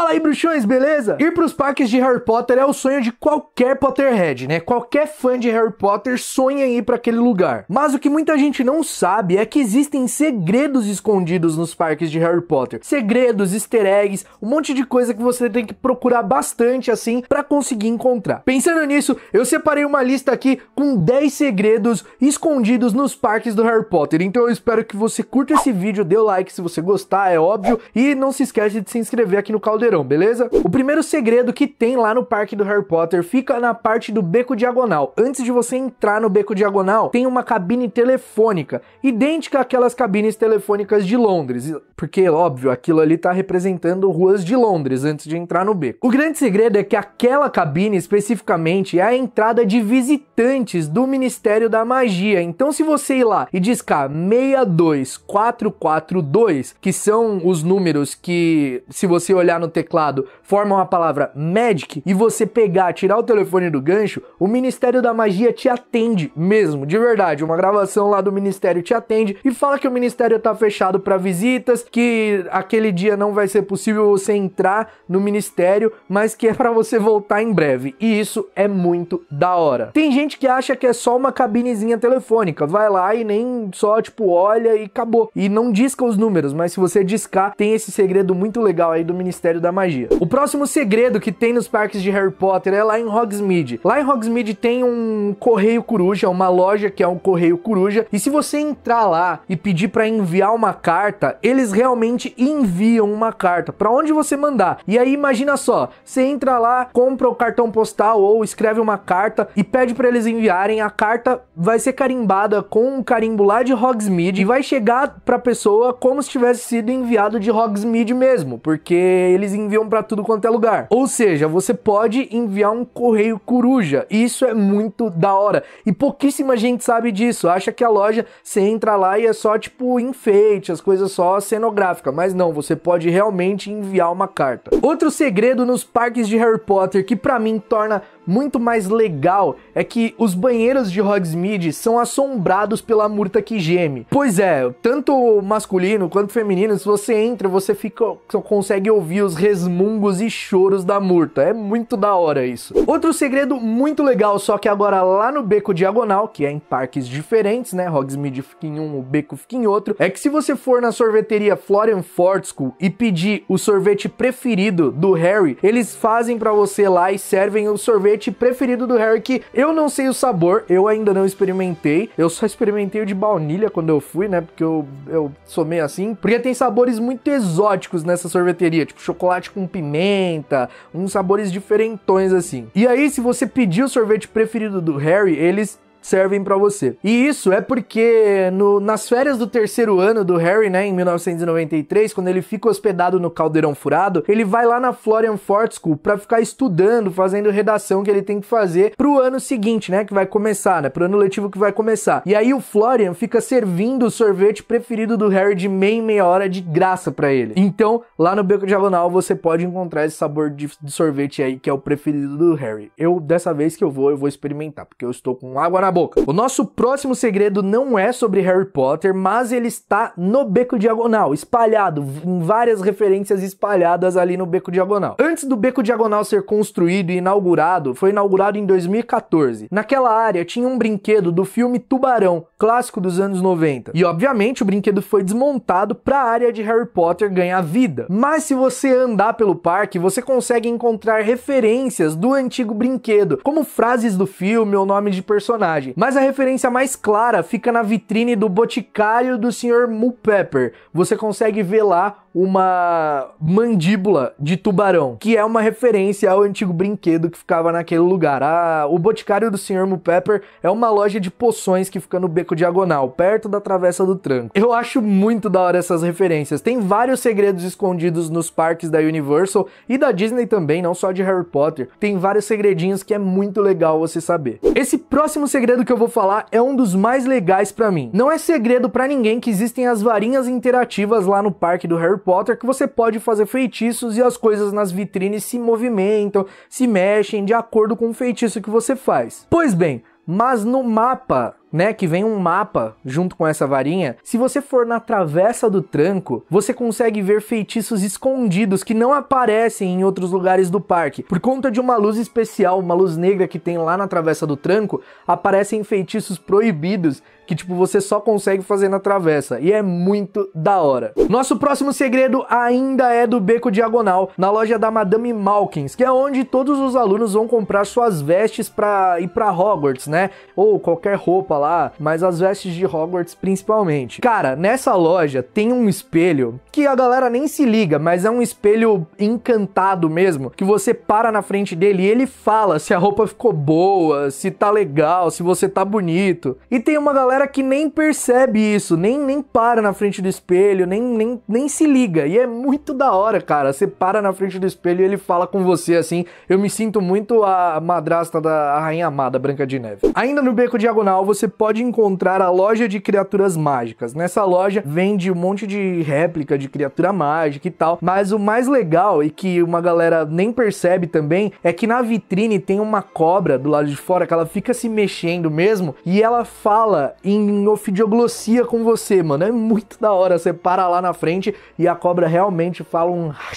Fala aí, bruxões, beleza? Ir pros parques de Harry Potter é o sonho de qualquer Potterhead, né? Qualquer fã de Harry Potter sonha em ir para aquele lugar. Mas o que muita gente não sabe é que existem segredos escondidos nos parques de Harry Potter. Segredos, easter eggs, um monte de coisa que você tem que procurar bastante assim para conseguir encontrar. Pensando nisso, eu separei uma lista aqui com 10 segredos escondidos nos parques do Harry Potter. Então eu espero que você curta esse vídeo, dê o like se você gostar, é óbvio, e não se esquece de se inscrever aqui no Caldeirão entenderam, beleza? O primeiro segredo que tem lá no parque do Harry Potter fica na parte do beco diagonal. Antes de você entrar no beco diagonal, tem uma cabine telefônica, idêntica àquelas cabines telefônicas de Londres, porque óbvio, aquilo ali tá representando ruas de Londres antes de entrar no beco. O grande segredo é que aquela cabine especificamente é a entrada de visitantes do Ministério da Magia. Então se você ir lá e discar 62442, que são os números que se você olhar no teclado formam a palavra Magic e você pegar, tirar o telefone do gancho, o Ministério da Magia te atende mesmo, de verdade. Uma gravação lá do Ministério te atende e fala que o Ministério tá fechado para visitas, que aquele dia não vai ser possível você entrar no Ministério, mas que é para você voltar em breve. E isso é muito da hora. Tem gente que acha que é só uma cabinezinha telefônica, vai lá e nem só tipo olha e acabou. E não disca os números, mas se você discar, tem esse segredo muito legal aí do Ministério da da magia. O próximo segredo que tem nos parques de Harry Potter é lá em Hogsmeade. Lá em Hogsmeade tem um correio coruja, uma loja que é um correio coruja, e se você entrar lá e pedir para enviar uma carta, eles realmente enviam uma carta para onde você mandar. E aí imagina só, você entra lá, compra o cartão postal ou escreve uma carta e pede para eles enviarem, a carta vai ser carimbada com um carimbo lá de Hogsmeade e vai chegar para pessoa como se tivesse sido enviado de Hogsmeade mesmo, porque eles enviam para tudo quanto é lugar. Ou seja, você pode enviar um correio coruja. Isso é muito da hora. E pouquíssima gente sabe disso. Acha que a loja você entra lá e é só tipo enfeite, as coisas só cenográfica, mas não, você pode realmente enviar uma carta. Outro segredo nos parques de Harry Potter que para mim torna muito mais legal é que os banheiros de Hogsmeade são assombrados pela murta que geme. Pois é, tanto masculino quanto feminino, se você entra, você fica, consegue ouvir os resmungos e choros da murta. É muito da hora isso. Outro segredo muito legal, só que agora lá no Beco Diagonal, que é em parques diferentes, né? Hogsmeade fica em um, o Beco fica em outro, é que se você for na sorveteria Florian School e pedir o sorvete preferido do Harry, eles fazem para você lá e servem o sorvete sorvete preferido do Harry que eu não sei o sabor, eu ainda não experimentei. Eu só experimentei o de baunilha quando eu fui, né? Porque eu, eu sou meio assim. Porque tem sabores muito exóticos nessa sorveteria, tipo chocolate com pimenta, uns sabores diferentões assim. E aí, se você pedir o sorvete preferido do Harry, eles servem para você. E isso é porque no, nas férias do terceiro ano do Harry, né, em 1993, quando ele fica hospedado no Caldeirão Furado, ele vai lá na Florian Fort School para ficar estudando, fazendo redação que ele tem que fazer pro ano seguinte, né, que vai começar, né, pro ano letivo que vai começar. E aí o Florian fica servindo o sorvete preferido do Harry de meia meia hora de graça para ele. Então, lá no Beco Diagonal você pode encontrar esse sabor de, de sorvete aí que é o preferido do Harry. Eu dessa vez que eu vou, eu vou experimentar, porque eu estou com água na a boca. O nosso próximo segredo não é sobre Harry Potter, mas ele está no beco diagonal, espalhado, em várias referências espalhadas ali no beco diagonal. Antes do beco diagonal ser construído e inaugurado, foi inaugurado em 2014. Naquela área tinha um brinquedo do filme Tubarão, clássico dos anos 90. E obviamente o brinquedo foi desmontado para a área de Harry Potter ganhar vida. Mas se você andar pelo parque, você consegue encontrar referências do antigo brinquedo, como frases do filme ou nome de personagem personagem, mas a referência mais clara fica na vitrine do boticário do Sr. Pepper. Você consegue ver lá uma mandíbula de tubarão, que é uma referência ao antigo brinquedo que ficava naquele lugar. o Boticário do Sr. Pepper é uma loja de poções que fica no Beco Diagonal, perto da Travessa do Tranco. Eu acho muito da hora essas referências. Tem vários segredos escondidos nos parques da Universal e da Disney também, não só de Harry Potter. Tem vários segredinhos que é muito legal você saber. Esse próximo segredo que eu vou falar é um dos mais legais para mim. Não é segredo para ninguém que existem as varinhas interativas lá no parque do Harry Potter que você pode fazer feitiços e as coisas nas vitrines se movimentam, se mexem de acordo com o feitiço que você faz. Pois bem, mas no mapa, né, que vem um mapa junto com essa varinha, se você for na travessa do tranco, você consegue ver feitiços escondidos que não aparecem em outros lugares do parque. Por conta de uma luz especial, uma luz negra que tem lá na travessa do tranco, aparecem feitiços proibidos que tipo você só consegue fazer na travessa e é muito da hora. Nosso próximo segredo ainda é do Beco Diagonal, na loja da Madame Malkins, que é onde todos os alunos vão comprar suas vestes para ir para Hogwarts, né? Ou qualquer roupa lá, mas as vestes de Hogwarts principalmente. Cara, nessa loja tem um espelho que a galera nem se liga, mas é um espelho encantado mesmo, que você para na frente dele e ele fala se a roupa ficou boa, se tá legal, se você tá bonito. E tem uma galera galera que nem percebe isso, nem, nem para na frente do espelho, nem, nem, nem se liga. E é muito da hora, cara. Você para na frente do espelho e ele fala com você assim. Eu me sinto muito a madrasta da Rainha Amada, Branca de Neve. Ainda no Beco Diagonal, você pode encontrar a loja de criaturas mágicas. Nessa loja vende um monte de réplica de criatura mágica e tal. Mas o mais legal e que uma galera nem percebe também é que na vitrine tem uma cobra do lado de fora que ela fica se mexendo mesmo e ela fala em ofidioglossia com você, mano. É muito da hora. Você para lá na frente e a cobra realmente fala um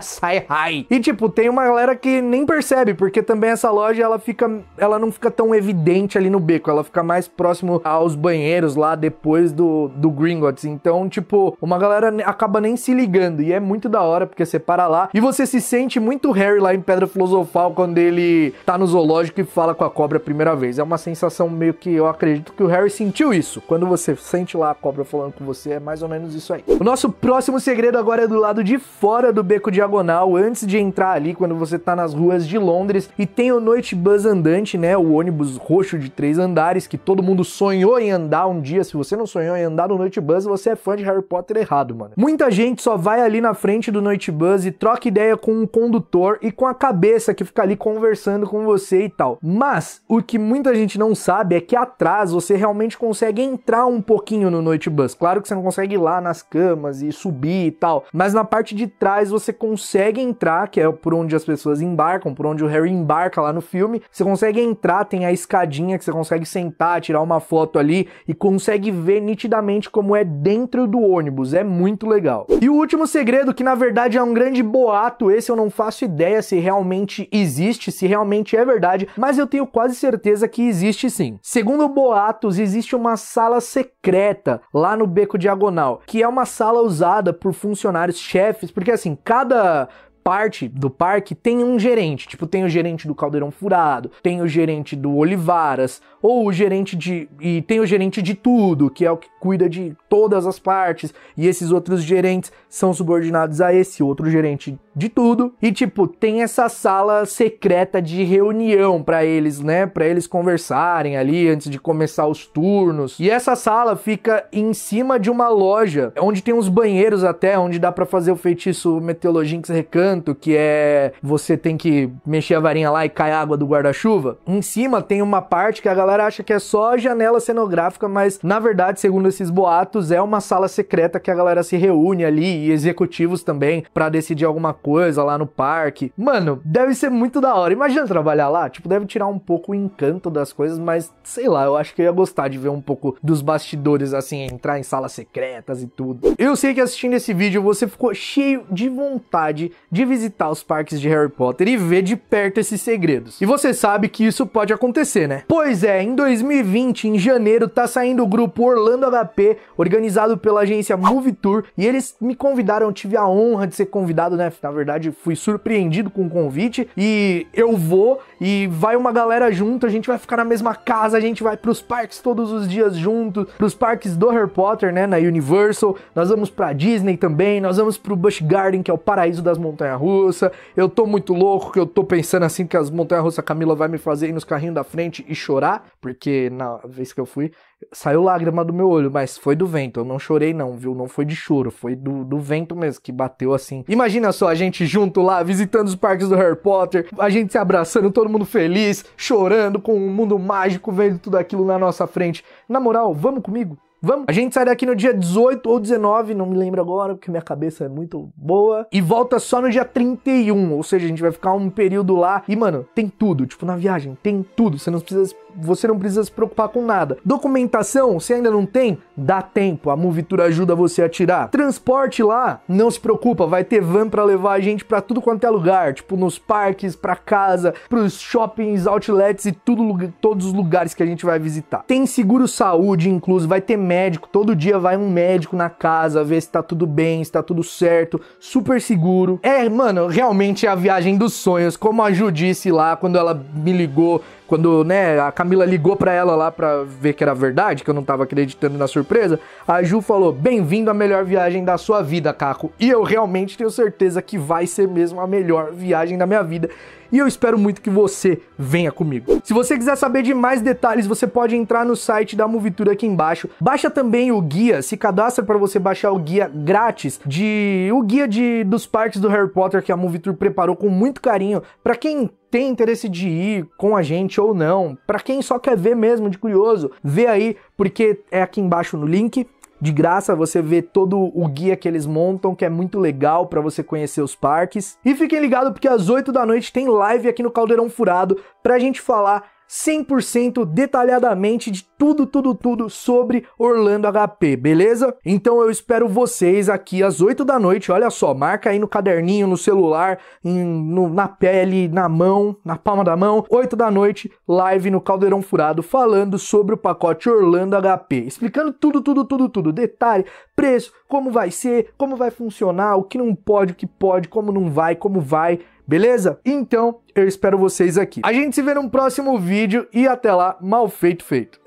sai high. E tipo, tem uma galera que nem percebe, porque também essa loja ela fica ela não fica tão evidente ali no beco, ela fica mais próximo aos banheiros lá depois do do Gringotts. Então, tipo, uma galera acaba nem se ligando e é muito da hora porque você para lá e você se sente muito Harry lá em Pedra Filosofal quando ele tá no zoológico e fala com a cobra a primeira vez. É uma sensação meio que eu acredito que o Harry sentiu sentiu isso? Quando você sente lá a cobra falando com você, é mais ou menos isso aí. O nosso próximo segredo agora é do lado de fora do beco diagonal, antes de entrar ali, quando você tá nas ruas de Londres e tem o Noite Bus andante, né? O ônibus roxo de três andares que todo mundo sonhou em andar um dia. Se você não sonhou em andar no Noite Bus, você é fã de Harry Potter errado, mano. Muita gente só vai ali na frente do Noite Bus e troca ideia com um condutor e com a cabeça que fica ali conversando com você e tal. Mas o que muita gente não sabe é que atrás você realmente gente consegue entrar um pouquinho no Noite Bus. Claro que você não consegue ir lá nas camas e subir e tal, mas na parte de trás você consegue entrar, que é por onde as pessoas embarcam, por onde o Harry embarca lá no filme. Você consegue entrar, tem a escadinha que você consegue sentar, tirar uma foto ali e consegue ver nitidamente como é dentro do ônibus. É muito legal. E o último segredo, que na verdade é um grande boato, esse eu não faço ideia se realmente existe, se realmente é verdade, mas eu tenho quase certeza que existe sim. Segundo boatos, existe existe uma sala secreta lá no Beco Diagonal, que é uma sala usada por funcionários chefes, porque assim, cada parte do parque tem um gerente. Tipo, tem o gerente do Caldeirão Furado, tem o gerente do Olivaras, ou o gerente de. E tem o gerente de tudo, que é o que cuida de todas as partes, e esses outros gerentes são subordinados a esse outro gerente de tudo. E tipo, tem essa sala secreta de reunião para eles, né? Para eles conversarem ali antes de começar os turnos. E essa sala fica em cima de uma loja, onde tem uns banheiros até, onde dá para fazer o feitiço Meteorologix Recanto, que é você tem que mexer a varinha lá e cai água do guarda-chuva. Em cima tem uma parte que a galera galera acha que é só janela cenográfica, mas na verdade, segundo esses boatos, é uma sala secreta que a galera se reúne ali e executivos também para decidir alguma coisa lá no parque. Mano, deve ser muito da hora. Imagina trabalhar lá, tipo, deve tirar um pouco o encanto das coisas, mas sei lá, eu acho que eu ia gostar de ver um pouco dos bastidores assim, entrar em salas secretas e tudo. Eu sei que assistindo esse vídeo você ficou cheio de vontade de visitar os parques de Harry Potter e ver de perto esses segredos. E você sabe que isso pode acontecer, né? Pois é, em 2020, em janeiro, tá saindo o grupo Orlando HP, organizado pela agência Movie Tour, e eles me convidaram, eu tive a honra de ser convidado, né? Na verdade, fui surpreendido com o convite, e eu vou, e vai uma galera junto, a gente vai ficar na mesma casa, a gente vai pros parques todos os dias juntos, pros parques do Harry Potter, né? Na Universal, nós vamos pra Disney também, nós vamos pro Busch Garden, que é o paraíso das montanhas russas. Eu tô muito louco, que eu tô pensando assim que as montanhas russas Camila vai me fazer ir nos carrinhos da frente e chorar porque na vez que eu fui, saiu lágrima do meu olho, mas foi do vento. Eu não chorei, não, viu? Não foi de choro, foi do, do vento mesmo que bateu assim. Imagina só a gente junto lá, visitando os parques do Harry Potter, a gente se abraçando, todo mundo feliz, chorando, com um mundo mágico, vendo tudo aquilo na nossa frente. Na moral, vamos comigo? Vamos? A gente sai daqui no dia 18 ou 19, não me lembro agora, porque minha cabeça é muito boa. E volta só no dia 31, ou seja, a gente vai ficar um período lá. E, mano, tem tudo. Tipo, na viagem, tem tudo. Você não precisa você não precisa se preocupar com nada. Documentação, se ainda não tem, dá tempo, a Movitura ajuda você a tirar. Transporte lá, não se preocupa, vai ter van para levar a gente para tudo quanto é lugar, tipo nos parques, para casa, pros shoppings, outlets e tudo, todos os lugares que a gente vai visitar. Tem seguro saúde incluso, vai ter médico, todo dia vai um médico na casa ver se tá tudo bem, se tá tudo certo, super seguro. É, mano, realmente é a viagem dos sonhos, como a Ju disse lá quando ela me ligou quando, né, a Camila ligou para ela lá para ver que era verdade, que eu não tava acreditando na surpresa, a Ju falou: "Bem-vindo à melhor viagem da sua vida, Caco". E eu realmente tenho certeza que vai ser mesmo a melhor viagem da minha vida e eu espero muito que você venha comigo. Se você quiser saber de mais detalhes, você pode entrar no site da Movitura aqui embaixo. Baixa também o guia, se cadastra para você baixar o guia grátis de o guia de dos parques do Harry Potter que a Movitur preparou com muito carinho para quem tem interesse de ir com a gente ou não, para quem só quer ver mesmo de curioso, vê aí porque é aqui embaixo no link de graça, você vê todo o guia que eles montam, que é muito legal para você conhecer os parques. E fiquem ligados porque às 8 da noite tem live aqui no Caldeirão Furado pra gente falar 100% detalhadamente de tudo, tudo, tudo sobre Orlando HP, beleza? Então eu espero vocês aqui às 8 da noite. Olha só, marca aí no caderninho, no celular, em, no, na pele, na mão, na palma da mão. 8 da noite, live no Caldeirão Furado falando sobre o pacote Orlando HP, explicando tudo, tudo, tudo, tudo, detalhe, preço, como vai ser, como vai funcionar, o que não pode, o que pode, como não vai, como vai. Beleza? Então, eu espero vocês aqui. A gente se vê no próximo vídeo e até lá, mal feito feito.